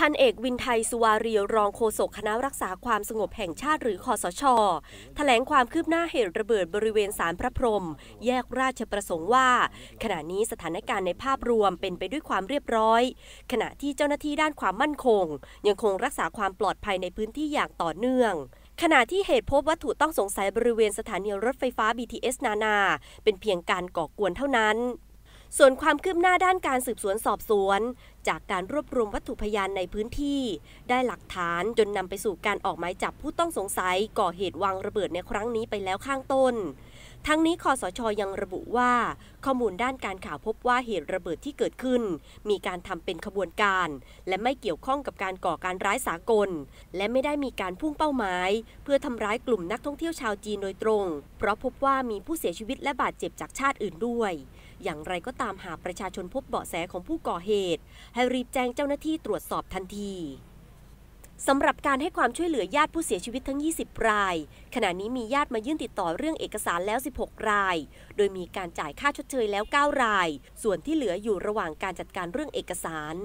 พันเอกวินไทยสุวารีรองโฆษกคณะรักษาความสงบแห่งชาติหรือคอสชอแถลงความคืบหน้าเหตุระเบิดบริเวณสารพระพรหมแยกราชประสงค์ว่า ขณะนี้สถานการณ์ในภาพรวมเป็นไปด้วยความเรียบร้อย ขณะที่เจ้าหน้าที่ด้านความมั่นคง ยังคงรักษาความปลอดภัยในพื้นที่อย่างต่อเนื่อง ขณะที่เหตุพบวัตถุต้องสงสัยบริเวณสถานีรถไฟฟ้า BTS นานา เป็นเพียงการก่อกวนเท่านั้นส่วนความคืบหน้าด้านการสืบสวนสอบสวน จากการรวบรวมวัตถุพยานในพื้นที่ ได้หลักฐานจนนำไปสู่การออกหมายจับผู้ต้องสงสัยก่อเหตุวางระเบิดในครั้งนี้ไปแล้วข้างต้นทั้งนี้คอสชอยังระบุว่า ข้อมูลด้านการข่าวพบว่าเหตุระเบิดที่เกิดขึ้น มีการทำเป็นขบวนการ และไม่เกี่ยวข้องกับการก่อการร้ายสากล และไม่ได้มีการพุ่งเป้าหมาย เพื่อทำร้ายกลุ่มนักท่องเที่ยวชาวจีนโดยตรง เพราะพบว่ามีผู้เสียชีวิตและบาดเจ็บจากชาติอื่นด้วย อย่างไรก็ตามหากประชาชนพบเบาะแสของผู้ก่อเหตุ ให้รีบแจ้งเจ้าหน้าที่ตรวจสอบทันทีสำหรับการให้ความช่วยเหลือญาติผู้เสียชีวิตทั้ง 20 ราย ขณะนี้มีญาติมายื่นติดต่อเรื่องเอกสารแล้ว 16 ราย โดยมีการจ่ายค่าชดเชยแล้ว 9 ราย ส่วนที่เหลืออยู่ระหว่างการจัดการเรื่องเอกสาร